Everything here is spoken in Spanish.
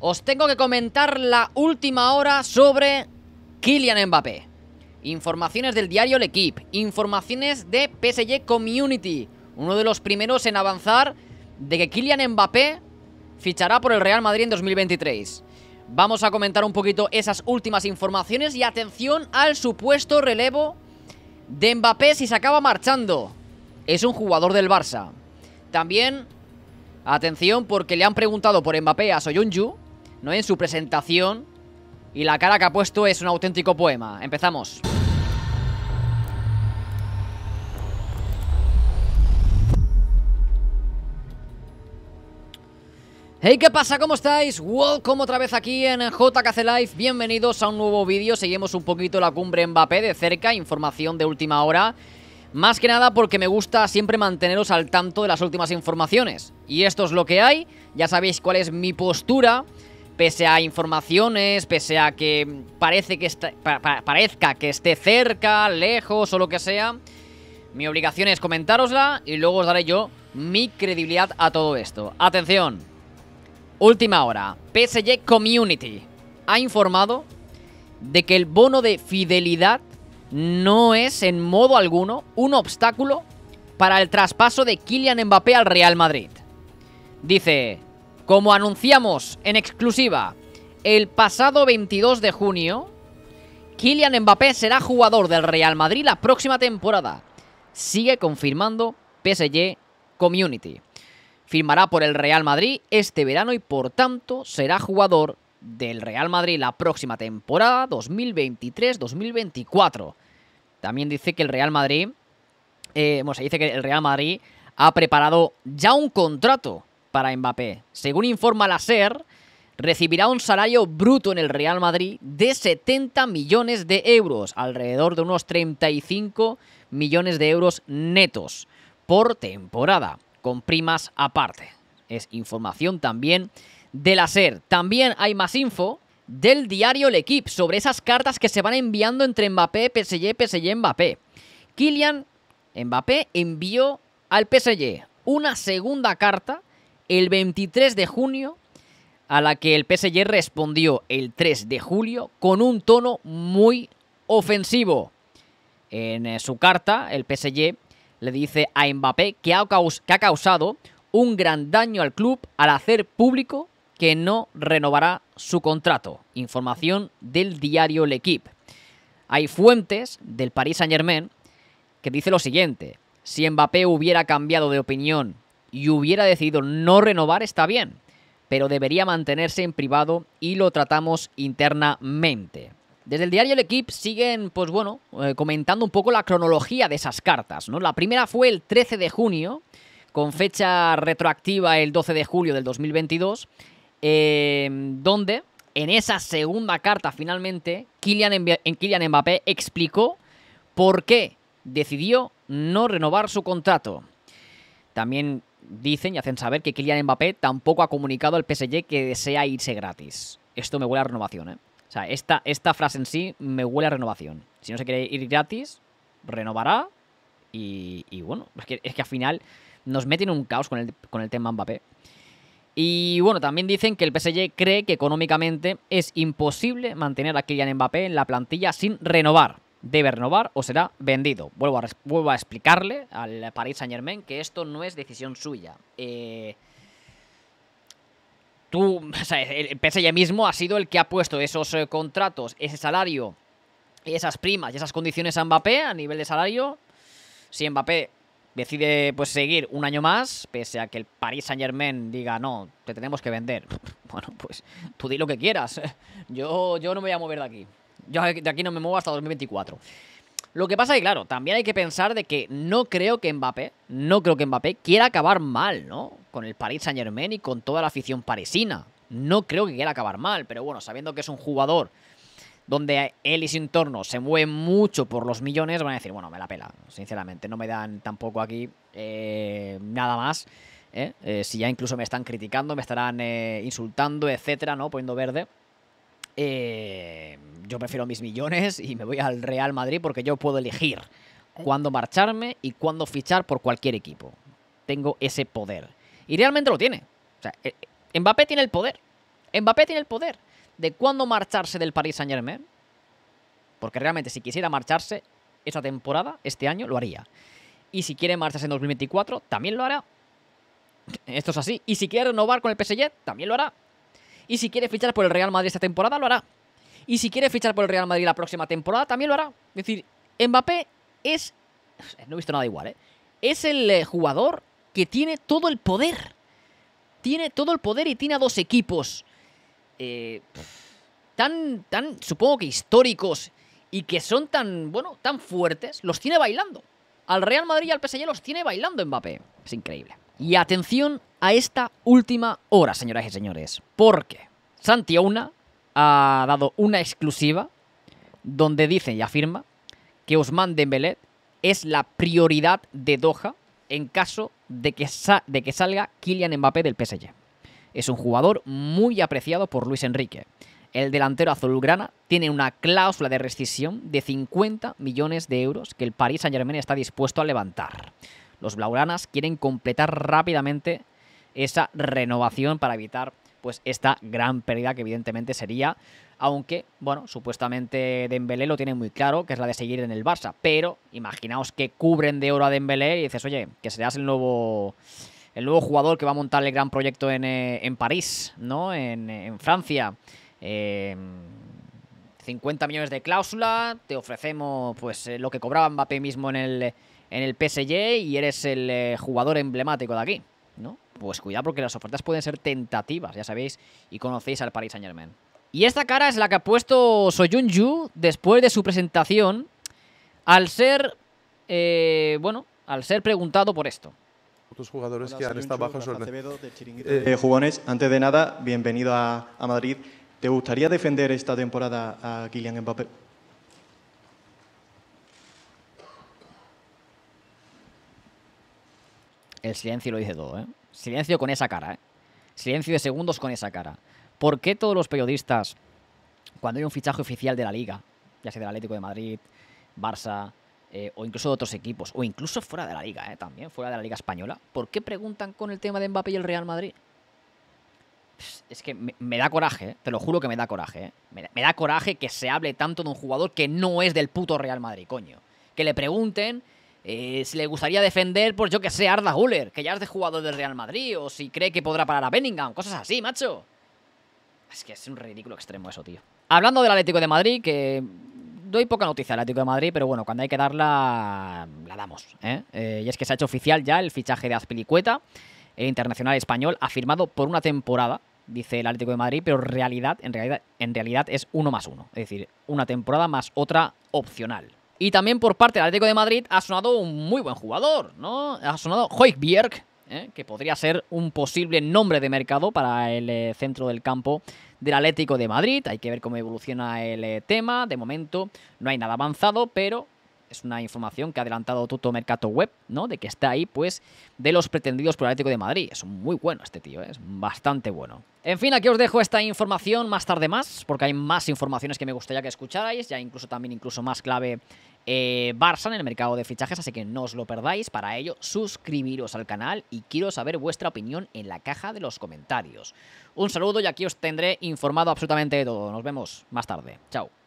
os tengo que comentar la última hora sobre Kylian Mbappé. Informaciones del diario L'Equipe, informaciones de PSG Community, uno de los primeros en avanzar de que Kylian Mbappé fichará por el Real Madrid en 2023. Vamos a comentar un poquito esas últimas informaciones y atención al supuesto relevo de Mbappé si se acaba marchando. Es un jugador del Barça. También, atención porque le han preguntado por Mbappé a Soyuncu... ¿no? En su presentación. Y la cara que ha puesto es un auténtico poema. Empezamos. Hey, ¿qué pasa? ¿Cómo estáis? Welcome otra vez aquí en JKC Live Bienvenidos a un nuevo vídeo Seguimos un poquito la cumbre Mbappé de cerca Información de última hora Más que nada porque me gusta siempre manteneros al tanto de las últimas informaciones Y esto es lo que hay Ya sabéis cuál es mi postura pese a informaciones, pese a que parece que parezca que esté cerca, lejos o lo que sea, mi obligación es comentárosla y luego os daré yo mi credibilidad a todo esto. Atención, última hora, PSG Community ha informado de que el bono de fidelidad no es en modo alguno un obstáculo para el traspaso de Kylian Mbappé al Real Madrid. Dice, como anunciamos en exclusiva el pasado 22 de junio, Kylian Mbappé será jugador del Real Madrid la próxima temporada. Sigue confirmando PSG Community. Firmará por el Real Madrid este verano y por tanto será jugador del Real Madrid la próxima temporada 2023-2024. También dice que el Real Madrid, eh, se dice que el Real Madrid ha preparado ya un contrato para Mbappé. Según informa la SER, recibirá un salario bruto en el Real Madrid de 70 millones de euros, alrededor de unos 35 millones de euros netos por temporada, con primas aparte. Es información también de la SER. También hay más info del diario El Equipo sobre esas cartas que se van enviando entre Mbappé, PSG, PSG, Mbappé. Kylian Mbappé envió al PSG una segunda carta el 23 de junio, a la que el PSG respondió el 3 de julio con un tono muy ofensivo. En eh, su carta, el PSG le dice a Mbappé que ha, causado un gran daño al club al hacer público que no renovará su contrato. Información del diario L'Equipe. Hay fuentes del Paris Saint-Germain que dice lo siguiente: si Mbappé hubiera cambiado de opinión y hubiera decidido no renovar, está bien, pero debería mantenerse en privado y lo tratamos internamente. Desde el diario El Equipo siguen, pues bueno, eh, comentando un poco la cronología de esas cartas, ¿no? La primera fue el 13 de junio, con fecha retroactiva el 12 de julio del 2022, em, donde en esa segunda carta finalmente Kylian, en Kylian Mbappé explicó por qué decidió no renovar su contrato. También dicen y hacen saber que Kylian Mbappé tampoco ha comunicado al PSG que desea irse gratis. Esto me huele a renovación, ¿eh? O sea, esta, esta frase en sí me huele a renovación. Si no se quiere ir gratis, renovará. Y, bueno, es que, al final nos meten un caos con el, con el tema Mbappé. Y bueno, también dicen que el PSG cree que económicamente es imposible mantener a Kylian Mbappé en la plantilla sin renovar debe renovar o será vendido. Vuelvo a, vuelvo a explicarle al Paris Saint Germain que esto no es decisión suya. Eh, tú, o sea, el PSG mismo ha sido el que ha puesto esos eh, contratos, ese salario, esas primas y esas condiciones a Mbappé a nivel de salario. Si Mbappé decide pues seguir un año más, pese a que el Paris Saint Germain diga no, te tenemos que vender. Bueno, pues tú di lo que quieras. Yo, yo no me voy a mover de aquí. Yo de aquí no me muevo hasta 2024. Lo que pasa es que, claro, también hay que pensar de que no creo que Mbappé, no creo que Mbappé quiera acabar mal, ¿no? Con el Paris Saint Germain y con toda la afición parisina. No creo que quiera acabar mal, pero bueno, sabiendo que es un jugador donde él y su entorno se mueven mucho por los millones, van a decir, bueno, me la pela, sinceramente, no me dan tampoco aquí eh, nada más. ¿eh? Eh, si ya incluso me están criticando, me estarán insultando, etcétera, ¿no? Poniendo verde. Eh, yo prefiero mis millones y me voy al Real Madrid porque yo puedo elegir eh. cuándo marcharme y cuándo fichar por cualquier equipo. Tengo ese poder. Y realmente lo tiene. Eh, Mbappé tiene el poder. Mbappé tiene el poder de cuándo marcharse del Paris Saint Germain. Porque realmente si quisiera marcharse Esa temporada, este año, lo haría. Y si quiere marcharse en 2024, también lo hará. Esto es así. Y si quiere renovar con el PSG, también lo hará. Y si quiere fichar por el Real Madrid esta temporada, lo hará. Y si quiere fichar por el Real Madrid la próxima temporada, también lo hará. Es decir, Mbappé es. No he visto nada igual, ¿eh? Es el eh, jugador que tiene todo el poder. Tiene todo el poder y tiene a dos equipos. Eh, tan, tan, supongo que históricos. Y que son tan, bueno, tan fuertes. Los tiene bailando. Al Real Madrid y al PSG los tiene bailando Mbappé. Es increíble. Y atención a esta última hora, señoras y señores, porque Santi Una ha dado una exclusiva donde dice y afirma que Ousmane Dembélé es la prioridad de Doha en caso de que, de que salga Kylian Mbappé del PSG. Es un jugador muy apreciado por Luis Enrique. El delantero azulgrana tiene una cláusula de rescisión de 50 millones de euros que el Paris Saint-Germain está dispuesto a levantar. Los blaugranas quieren completar rápidamente esa renovación para evitar pues esta gran pérdida que evidentemente sería, aunque, bueno, supuestamente Dembélé lo tiene muy claro, que es la de seguir en el Barça, pero imaginaos que cubren de oro a Dembélé y dices, oye, que serás el nuevo el nuevo jugador que va a montar el gran proyecto en, eh, París, ¿no? En, Francia. 50 em, millones de cláusula, te ofrecemos pues eh, lo que cobraba Mbappé mismo en el, en el PSG y eres el eh, jugador emblemático de aquí, ¿no? pues cuidado porque las ofertas pueden ser tentativas, ya sabéis, y conocéis al Paris Saint Germain. Y esta cara es la que ha puesto Yu después de su presentación, al ser, eh, bueno, al ser preguntado por esto. Otros jugadores que han estado bajo eh, eh, jugones, antes de nada, bienvenido a, Madrid. ¿Te gustaría defender esta temporada a Kylian Mbappé? El silencio lo dice todo, ¿eh? Silencio con esa cara, ¿eh? Silencio de segundos con esa cara. ¿Por qué todos los periodistas, cuando hay un fichaje oficial de la liga, ya sea del Atlético de Madrid, Barça, eh, o incluso de otros equipos, o incluso fuera de la liga, eh, también fuera de la liga española, ¿por qué preguntan con el tema de Mbappé y el Real Madrid? Es que me, da coraje, ¿eh? te lo juro que me da coraje. eh. me, da coraje que se hable tanto de un jugador que no es del puto Real Madrid, coño. Que le pregunten eh, si le gustaría defender por yo que sé Arda Huller, que ya es de jugador del Real Madrid, o si cree que podrá parar a Benningham cosas así, macho. Es que es un ridículo extremo eso, tío. Hablando del Atlético de Madrid, que doy poca noticia al Atlético de Madrid, pero bueno, cuando hay que darla, la damos. ¿eh? Eh, y es que se ha hecho oficial ya el fichaje de Azpilicueta, el internacional español, ha firmado por una temporada, dice el Atlético de Madrid, pero realidad, en, realidad, en realidad es uno más uno. Es decir, una temporada más otra opcional. Y también por parte del Atlético de Madrid ha sonado un muy buen jugador, ¿no? Ha sonado Hoikbjerg, ¿eh? que podría ser un posible nombre de mercado para el eh, centro del campo del Atlético de Madrid. Hay que ver cómo evoluciona el eh, tema. De momento no hay nada avanzado, pero es una información que ha adelantado Toto Mercato Web, ¿no? De que está ahí, pues, de los pretendidos por el Atlético de Madrid. Es muy bueno este tío, ¿eh? es bastante bueno. En fin, aquí os dejo esta información más tarde más, porque hay más informaciones que me gustaría que escucharais, ya incluso también incluso más clave eh, Barça en el mercado de fichajes, así que no os lo perdáis. Para ello, suscribiros al canal y quiero saber vuestra opinión en la caja de los comentarios. Un saludo y aquí os tendré informado absolutamente de todo. Nos vemos más tarde. Chao.